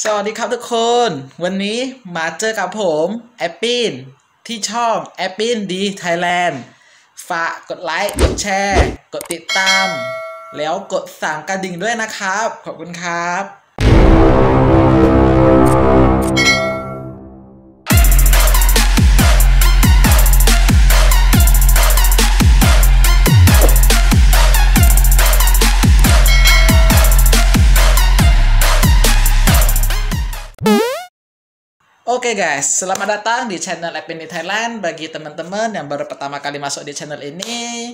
สวัสดีครับทุกคน วันนี้มาเจอกับผม แอปปิน ที่ช่องแอปปิน ดีไทยแลนด์ฝากกดไลค์กดแชร์ กดติดตาม แล้วกดสั่งกระดิ่งด้วยนะครับ ขอบคุณครับ Oke okay guys, selamat datang di channel Epini Thailand. Bagi teman-teman yang baru pertama kali masuk di channel ini,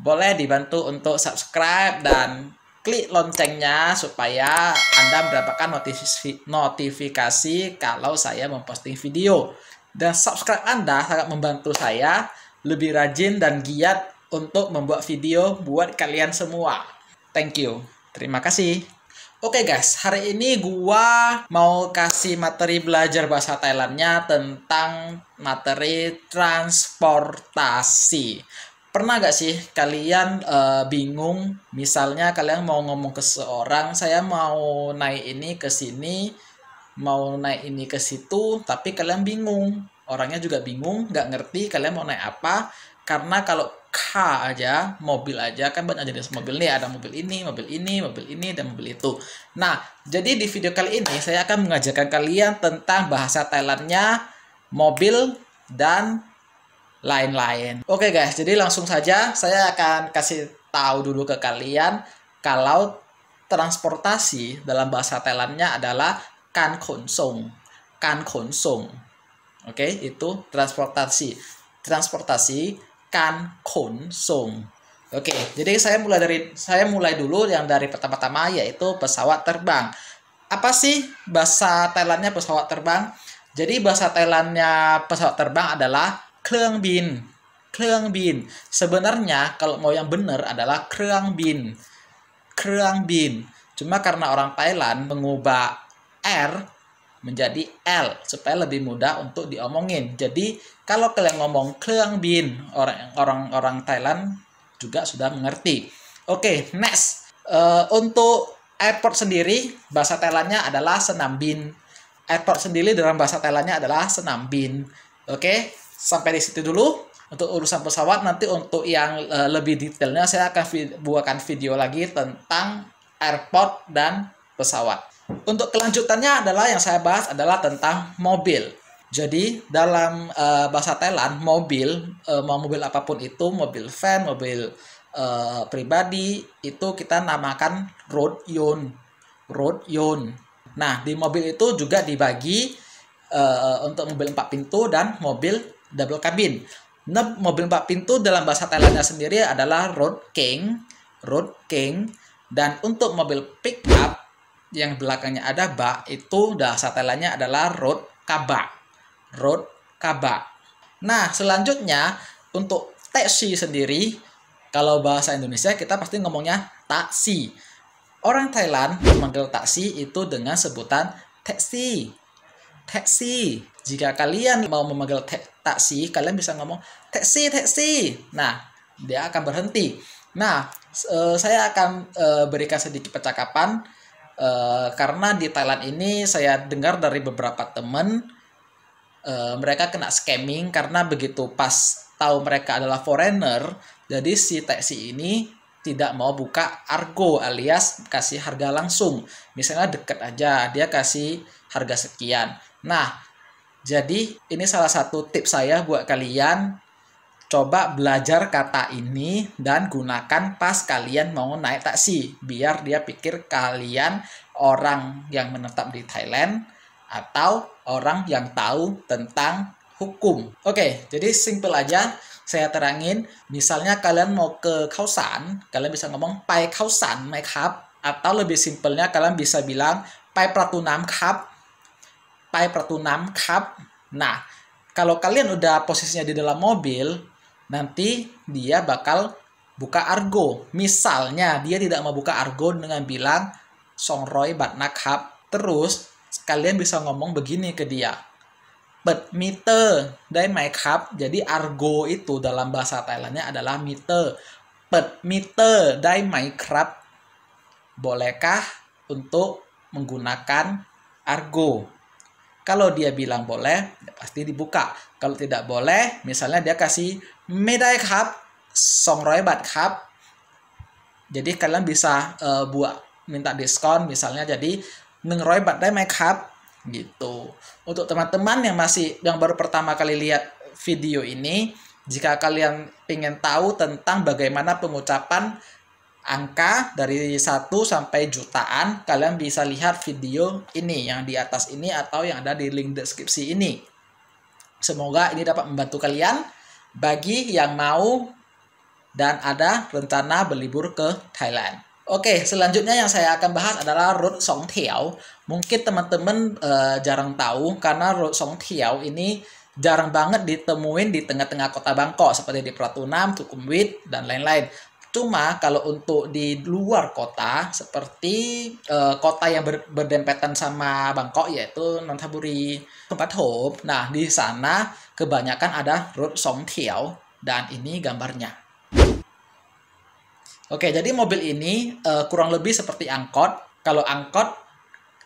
boleh dibantu untuk subscribe dan klik loncengnya supaya Anda mendapatkan notifi notifikasi kalau saya memposting video. Dan subscribe Anda sangat membantu saya lebih rajin dan giat untuk membuat video buat kalian semua. Thank you. Terima kasih. Oke okay guys, hari ini gua mau kasih materi belajar bahasa Thailandnya tentang materi transportasi. Pernah gak sih kalian uh, bingung misalnya kalian mau ngomong ke seorang, saya mau naik ini ke sini, mau naik ini ke situ, tapi kalian bingung. Orangnya juga bingung, gak ngerti kalian mau naik apa karena kalau K aja mobil aja kan banyak jenis mobil nih ada mobil ini mobil ini mobil ini dan mobil itu nah jadi di video kali ini saya akan mengajarkan kalian tentang bahasa Thailandnya mobil dan lain-lain oke guys jadi langsung saja saya akan kasih tahu dulu ke kalian kalau transportasi dalam bahasa Thailandnya adalah kan konsong kan konsong oke itu transportasi transportasi kan oke. jadi saya mulai dari saya mulai dulu yang dari pertama-tama yaitu pesawat terbang. Apa sih bahasa Thailandnya pesawat terbang? Jadi bahasa Thailandnya pesawat terbang adalah kleng bin. Kleng bin. Sebenarnya kalau mau yang benar adalah kleng bin. Kleng bin. Cuma karena orang Thailand mengubah R menjadi L supaya lebih mudah untuk diomongin. Jadi kalau kalian ngomong kelang bin orang orang Thailand juga sudah mengerti. Oke, okay, next. Uh, untuk airport sendiri bahasa Thailandnya adalah senam bin. Airport sendiri dalam bahasa Thailandnya adalah senam bin. Oke, okay, sampai di situ dulu untuk urusan pesawat nanti untuk yang uh, lebih detailnya saya akan vi buatkan video lagi tentang airport dan pesawat. Untuk kelanjutannya adalah yang saya bahas adalah tentang mobil. Jadi dalam uh, bahasa Thailand mobil uh, mau mobil apapun itu mobil van, mobil uh, pribadi itu kita namakan road yon. Road yon. Nah, di mobil itu juga dibagi uh, untuk mobil empat pintu dan mobil double cabin. Nah, mobil empat pintu dalam bahasa Thailandnya sendiri adalah road king, road king dan untuk mobil pickup yang belakangnya ada ba itu bahasa Thailandnya adalah road kaba. Road kaba. Nah, selanjutnya untuk taksi sendiri kalau bahasa Indonesia kita pasti ngomongnya taksi. Orang Thailand memanggil taksi itu dengan sebutan taksi. Taksi. Jika kalian mau memanggil taksi, kalian bisa ngomong taksi, taksi. Nah, dia akan berhenti. Nah, eh, saya akan eh, berikan sedikit percakapan Uh, karena di Thailand ini saya dengar dari beberapa teman uh, eh, mereka kena scamming karena begitu pas tahu mereka adalah foreigner, jadi si taksi ini tidak mau buka argo alias kasih harga langsung. Misalnya deket aja dia kasih harga sekian. Nah, jadi ini salah satu tips saya buat kalian Coba belajar kata ini dan gunakan pas kalian mau naik taksi, biar dia pikir kalian orang yang menetap di Thailand atau orang yang tahu tentang hukum. Oke, jadi simple aja. Saya terangin, misalnya kalian mau ke kawasan, kalian bisa ngomong pai kawasan, my cup. Atau lebih simpelnya kalian bisa bilang pai pratunam cup. Pai pratunam cup. Nah, kalau kalian udah posisinya di dalam mobil, nanti dia bakal buka argo. Misalnya dia tidak mau buka argo dengan bilang Songroy nakhab Terus kalian bisa ngomong begini ke dia. But meter dari makeup, jadi argo itu dalam bahasa Thailandnya adalah meter. But meter dari makeup, bolehkah untuk menggunakan argo? Kalau dia bilang boleh, ya pasti dibuka. Kalau tidak boleh, misalnya dia kasih ไม่ได้ครับ200บาทครับ jadi kalian bisa uh, buat minta diskon misalnya jadi 100 baht ได้ไหมครับ gitu untuk teman-teman yang masih yang baru pertama kali lihat video ini jika kalian ingin tahu tentang bagaimana pengucapan angka dari 1 sampai jutaan kalian bisa lihat video ini yang di atas ini atau yang ada di link deskripsi ini semoga ini dapat membantu kalian bagi yang mau dan ada rencana berlibur ke Thailand. Oke, selanjutnya yang saya akan bahas adalah Road Song Tiao. Mungkin teman-teman uh, jarang tahu karena Road Song Tiao ini jarang banget ditemuin di tengah-tengah kota Bangkok seperti di Pratunam, Tukumwit, dan lain-lain. Cuma kalau untuk di luar kota seperti uh, kota yang ber, berdempetan sama Bangkok yaitu Nonthaburi, Tempat Hope. Nah, di sana kebanyakan ada root song tiao dan ini gambarnya. Oke, jadi mobil ini uh, kurang lebih seperti angkot. Kalau angkot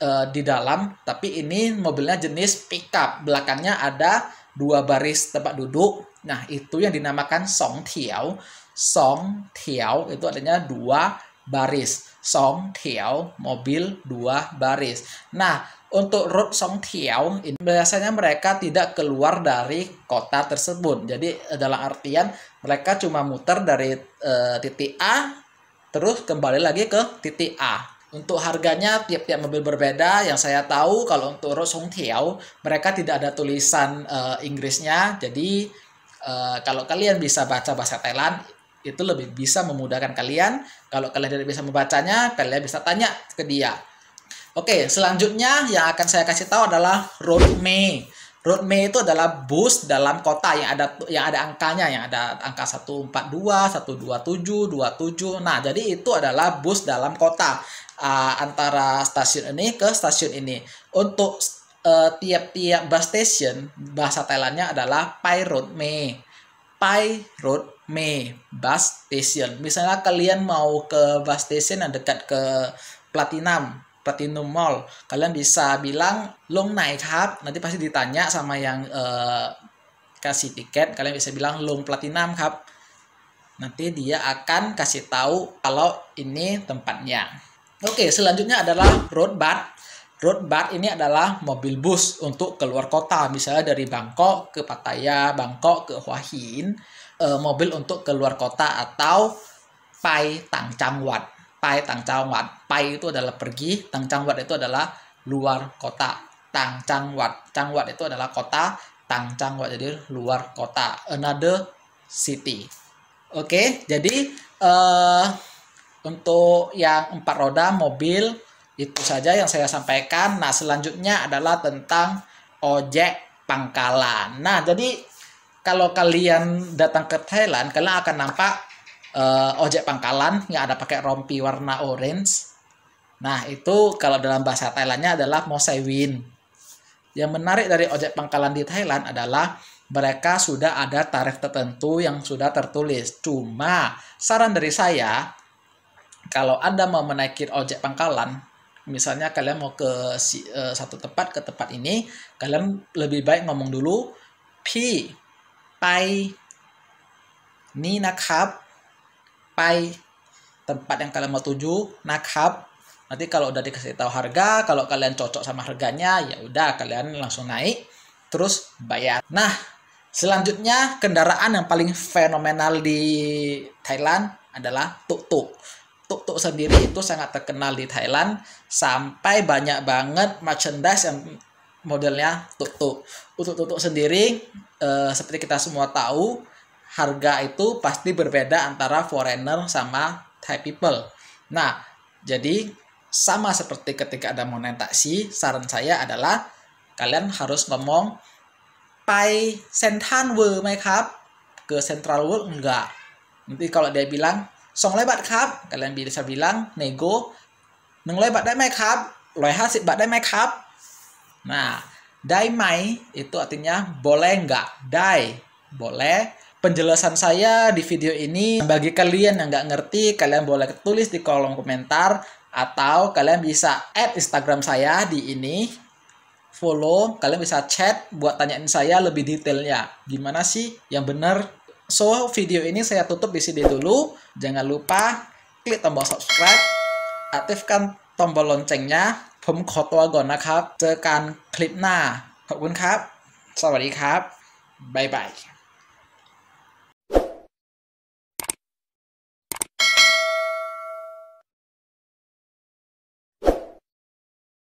uh, di dalam, tapi ini mobilnya jenis pickup. Belakangnya ada dua baris tempat duduk. Nah, itu yang dinamakan song tiao. Song tiao itu artinya dua baris. Song tiao mobil dua baris. Nah, untuk root Songtiao, biasanya mereka tidak keluar dari kota tersebut. Jadi eh, dalam artian mereka cuma muter dari e, titik A terus kembali lagi ke titik A. Untuk harganya tiap-tiap mobil berbeda. Yang saya tahu kalau untuk root Songtiao mereka tidak ada tulisan e, Inggrisnya. Jadi e, kalau kalian bisa baca bahasa Thailand itu lebih bisa memudahkan kalian. Kalau kalian tidak bisa membacanya, kalian bisa tanya ke dia Oke, selanjutnya yang akan saya kasih tahu adalah road road me itu adalah bus dalam kota yang ada yang ada angkanya, yang ada angka 142, 127, 27. Nah, jadi itu adalah bus dalam kota uh, antara stasiun ini ke stasiun ini. Untuk eh, tiap-tiap uh, bus station bahasa Thailandnya adalah Pai Road Me. Pai Road Me bus station. Misalnya kalian mau ke bus station yang dekat ke Platinum Platinum Mall. Kalian bisa bilang long night hub, nanti pasti ditanya sama yang eh, kasih tiket, kalian bisa bilang long platinum hub. Nanti dia akan kasih tahu kalau ini tempatnya. Oke, selanjutnya adalah road bar. Road bar ini adalah mobil bus untuk keluar kota, misalnya dari Bangkok ke Pattaya, Bangkok ke Hua Hin, e, eh, mobil untuk keluar kota atau Pai Tang Chang Wat. Pai Pai tang itu adalah pergi tang ต่างจังหวัด itu adalah luar kota Tang ต่างจังหวัด cangwat itu adalah kota tang ต่างจังหวัด jadi luar kota another city oke jadi uh, untuk yang empat roda mobil itu saja yang saya sampaikan nah selanjutnya adalah tentang ojek pangkalan nah jadi kalau kalian datang ke Thailand kalian akan nampak uh, ojek pangkalan yang ada pakai rompi warna orange. Nah, itu kalau dalam bahasa Thailandnya adalah win. Yang menarik dari ojek pangkalan di Thailand adalah mereka sudah ada tarif tertentu yang sudah tertulis. Cuma saran dari saya, kalau Anda mau menaiki ojek pangkalan, misalnya kalian mau ke si, uh, satu tempat ke tempat ini, kalian lebih baik ngomong dulu, pi, pai, ni nakap, sampai tempat yang kalian mau tuju nakhab nanti kalau udah dikasih tahu harga kalau kalian cocok sama harganya ya udah kalian langsung naik terus bayar nah selanjutnya kendaraan yang paling fenomenal di Thailand adalah tuk-tuk tuk-tuk sendiri itu sangat terkenal di Thailand sampai banyak banget merchandise yang modelnya tuk-tuk. Untuk tuk-tuk sendiri, eh, seperti kita semua tahu, harga itu pasti berbeda antara foreigner sama Thai people. Nah, jadi sama seperti ketika ada monetasi, saran saya adalah kalian harus ngomong Pai Sentan Wu Makeup ke Central World enggak. Nanti kalau dia bilang Song lebat kap, kalian bisa bilang nego Neng lebat dai makeup, 150 hasil bat dai cup. Nah, dai mai itu artinya boleh enggak? Dai boleh penjelasan saya di video ini. Bagi kalian yang nggak ngerti, kalian boleh tulis di kolom komentar atau kalian bisa add Instagram saya di ini. Follow, kalian bisa chat buat tanyain saya lebih detailnya. Gimana sih yang benar? So, video ini saya tutup di sini dulu. Jangan lupa klik tombol subscribe, aktifkan tombol loncengnya. ผมขอตัวก่อนนะครับเจอกันคลิปหน้าขอบคุณครับ Bye bye.